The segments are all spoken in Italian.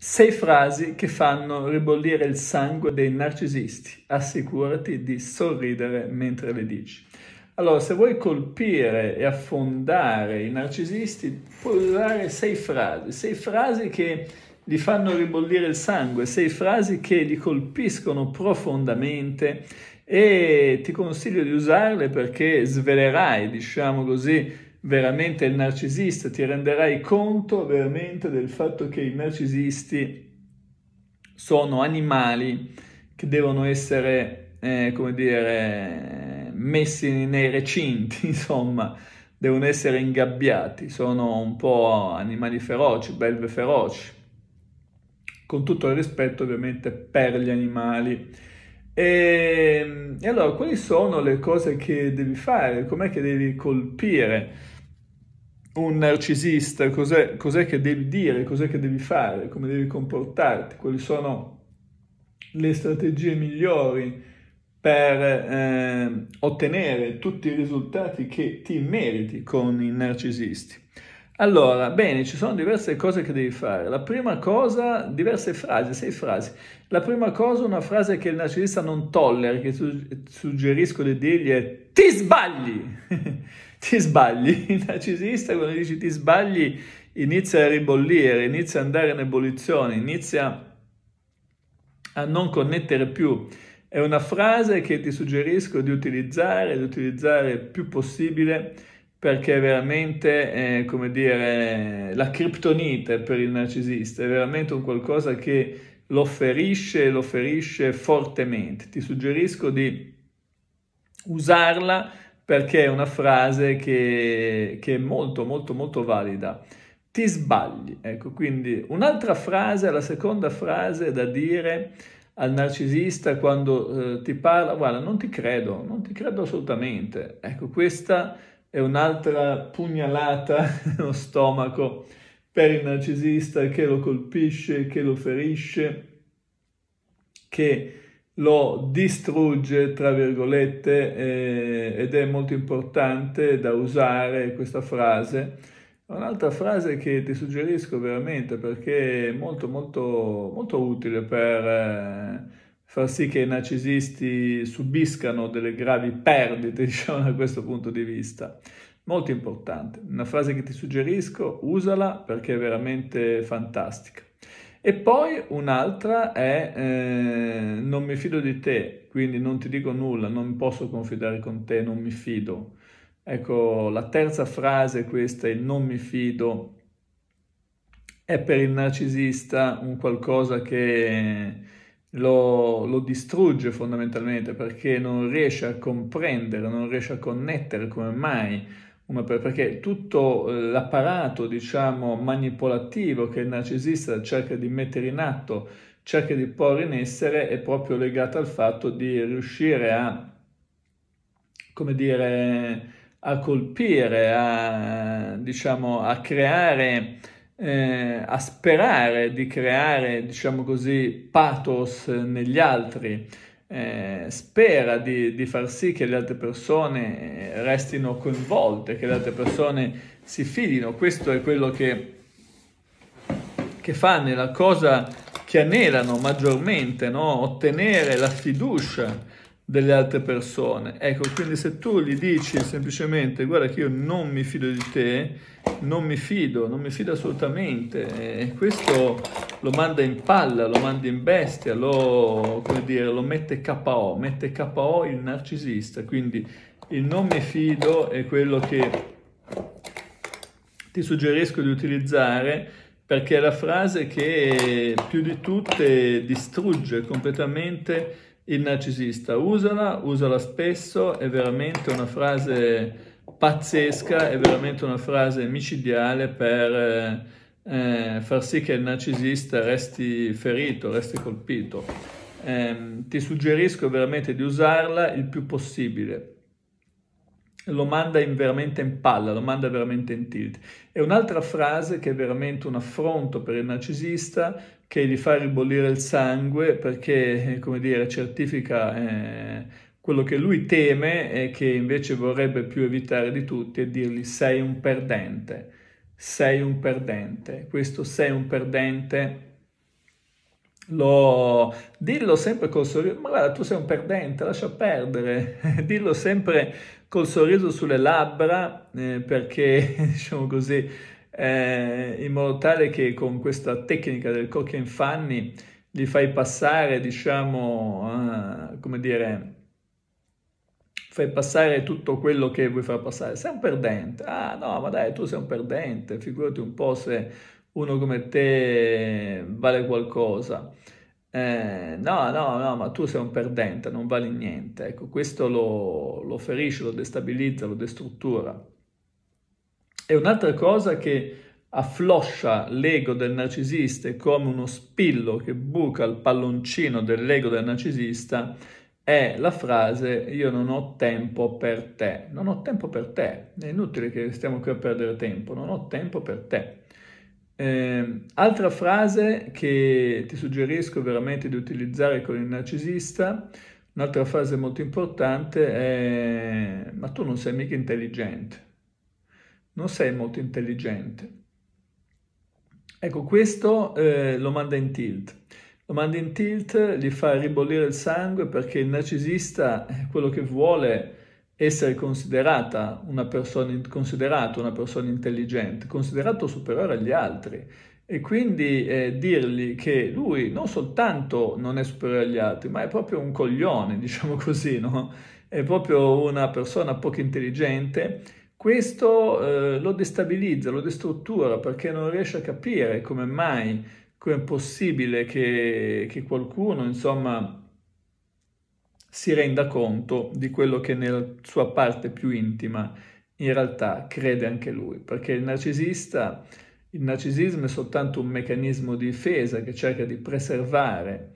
Sei frasi che fanno ribollire il sangue dei narcisisti. Assicurati di sorridere mentre le dici. Allora, se vuoi colpire e affondare i narcisisti, puoi usare sei frasi. Sei frasi che gli fanno ribollire il sangue, sei frasi che li colpiscono profondamente e ti consiglio di usarle perché svelerai, diciamo così, veramente il narcisista, ti renderai conto veramente del fatto che i narcisisti sono animali che devono essere, eh, come dire, messi nei recinti, insomma, devono essere ingabbiati, sono un po' animali feroci, belve feroci, con tutto il rispetto ovviamente per gli animali. E, ehm, e allora, quali sono le cose che devi fare? Com'è che devi colpire? un narcisista, cos'è, cos'è che devi dire, cos'è che devi fare, come devi comportarti, quali sono le strategie migliori per eh, ottenere tutti i risultati che ti meriti con i narcisisti. Allora, bene, ci sono diverse cose che devi fare. La prima cosa, diverse frasi, sei frasi. La prima cosa, una frase che il narcisista non tollera, che suggerisco di dirgli è ti sbagli! ti sbagli. Il narcisista quando dici ti sbagli inizia a ribollire, inizia ad andare in ebollizione, inizia a non connettere più. È una frase che ti suggerisco di utilizzare, di utilizzare il più possibile perché è veramente, eh, come dire, la criptonite per il narcisista è veramente un qualcosa che lo ferisce e lo ferisce fortemente. Ti suggerisco di usarla perché è una frase che, che è molto, molto, molto valida. Ti sbagli. Ecco, quindi un'altra frase, la seconda frase da dire al narcisista quando eh, ti parla, guarda, non ti credo, non ti credo assolutamente. Ecco, questa è un'altra pugnalata nello stomaco per il narcisista che lo colpisce, che lo ferisce, che lo distrugge, tra virgolette, eh, ed è molto importante da usare questa frase. Un'altra frase che ti suggerisco veramente perché è molto molto molto utile per... Eh, far sì che i narcisisti subiscano delle gravi perdite, diciamo, da questo punto di vista. Molto importante, una frase che ti suggerisco, usala perché è veramente fantastica. E poi un'altra è eh, non mi fido di te, quindi non ti dico nulla, non posso confidare con te, non mi fido. Ecco, la terza frase questa, è non mi fido, è per il narcisista un qualcosa che lo, lo distrugge fondamentalmente perché non riesce a comprendere, non riesce a connettere come mai perché tutto eh, l'apparato, diciamo, manipolativo che il narcisista cerca di mettere in atto, cerca di porre in essere, è proprio legato al fatto di riuscire a, come dire, a colpire, a, diciamo, a creare eh, a sperare di creare, diciamo così, pathos negli altri, eh, spera di, di, far sì che le altre persone eh, restino coinvolte, che le altre persone si fidino. Questo è quello che, che fanno, è la cosa che anelano maggiormente, no? ottenere la fiducia delle altre persone. Ecco, quindi se tu gli dici semplicemente guarda che io non mi fido di te, non mi fido, non mi fido assolutamente, e questo lo manda in palla, lo manda in bestia, lo, come dire, lo mette KO, mette KO il narcisista, quindi il non mi fido è quello che ti suggerisco di utilizzare perché è la frase che più di tutte distrugge completamente il narcisista. Usala, usala spesso, è veramente una frase pazzesca, è veramente una frase micidiale per eh, far sì che il narcisista resti ferito, resti colpito. Eh, ti suggerisco veramente di usarla il più possibile lo manda in veramente in palla, lo manda veramente in tilt. E un'altra frase che è veramente un affronto per il narcisista, che gli fa ribollire il sangue perché, come dire, certifica eh, quello che lui teme e che invece vorrebbe più evitare di tutti e dirgli sei un perdente, sei un perdente, questo sei un perdente lo, dillo sempre col sorriso, ma guarda tu sei un perdente, lascia perdere, dillo sempre col sorriso sulle labbra eh, perché diciamo così eh, in modo tale che con questa tecnica del cock and funny li fai passare diciamo uh, come dire fai passare tutto quello che vuoi far passare sei un perdente ah no ma dai tu sei un perdente figurati un po' se uno come te vale qualcosa. Eh, no, no, no, ma tu sei un perdente, non vali niente. Ecco, questo lo, lo ferisce, lo destabilizza, lo destruttura. E un'altra cosa che affloscia l'ego del narcisista è come uno spillo che buca il palloncino dell'ego del narcisista è la frase io non ho tempo per te, non ho tempo per te, è inutile che stiamo qui a perdere tempo, non ho tempo per te. Eh, altra frase che ti suggerisco veramente di utilizzare con il narcisista, un'altra frase molto importante è ma tu non sei mica intelligente, non sei molto intelligente. Ecco, questo eh, lo manda in tilt. Lo manda in tilt, gli fa ribollire il sangue perché il narcisista eh, quello che vuole è essere considerata una persona, considerato una persona intelligente, considerato superiore agli altri e quindi eh, dirgli che lui non soltanto non è superiore agli altri, ma è proprio un coglione, diciamo così, no? È proprio una persona poco intelligente. Questo eh, lo destabilizza, lo destruttura perché non riesce a capire come mai, come è possibile che, che qualcuno, insomma, si renda conto di quello che nella sua parte più intima in realtà crede anche lui, perché il narcisista, il narcisismo è soltanto un meccanismo di difesa che cerca di preservare,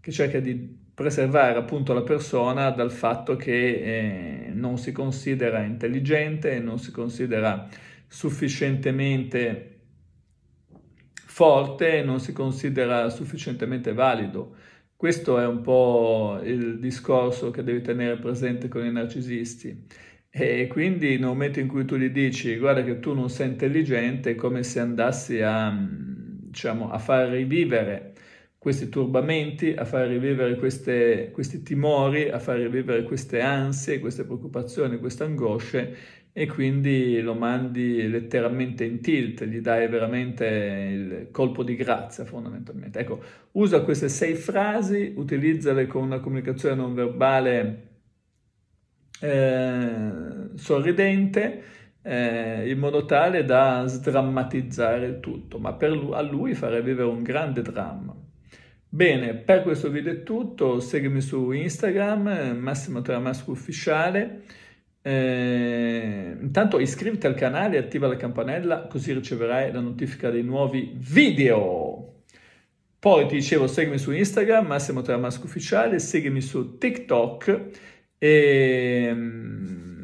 che cerca di preservare appunto la persona dal fatto che eh, non si considera intelligente, non si considera sufficientemente forte, non si considera sufficientemente valido questo è un po' il discorso che devi tenere presente con i narcisisti. E quindi nel momento in cui tu gli dici guarda che tu non sei intelligente è come se andassi a, diciamo, a far rivivere questi turbamenti, a far rivivere queste, questi timori, a far rivivere queste ansie, queste preoccupazioni, queste angosce e quindi lo mandi letteralmente in tilt, gli dai veramente il colpo di grazia fondamentalmente. Ecco, usa queste sei frasi, utilizzale con una comunicazione non verbale eh, sorridente, eh, in modo tale da sdrammatizzare il tutto, ma per lui, a lui fare vivere un grande dramma. Bene, per questo video è tutto, seguimi su Instagram, Massimo Tramasco Ufficiale, eh, intanto iscriviti al canale e attiva la campanella così riceverai la notifica dei nuovi video. Poi ti dicevo seguimi su Instagram, Massimo Tramasco Ufficiale, seguimi su TikTok e... Ehm,